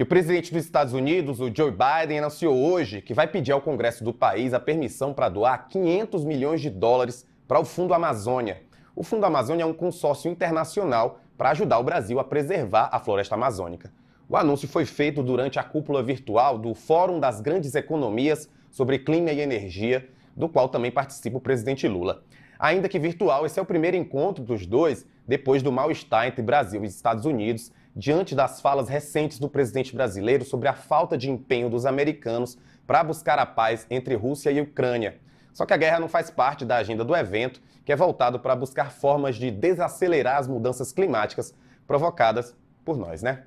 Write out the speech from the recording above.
E o presidente dos Estados Unidos, o Joe Biden, anunciou hoje que vai pedir ao Congresso do país a permissão para doar 500 milhões de dólares para o Fundo Amazônia. O Fundo Amazônia é um consórcio internacional para ajudar o Brasil a preservar a floresta amazônica. O anúncio foi feito durante a cúpula virtual do Fórum das Grandes Economias sobre Clima e Energia, do qual também participa o presidente Lula. Ainda que virtual, esse é o primeiro encontro dos dois depois do mal-estar entre Brasil e Estados Unidos, diante das falas recentes do presidente brasileiro sobre a falta de empenho dos americanos para buscar a paz entre Rússia e Ucrânia. Só que a guerra não faz parte da agenda do evento, que é voltado para buscar formas de desacelerar as mudanças climáticas provocadas por nós, né?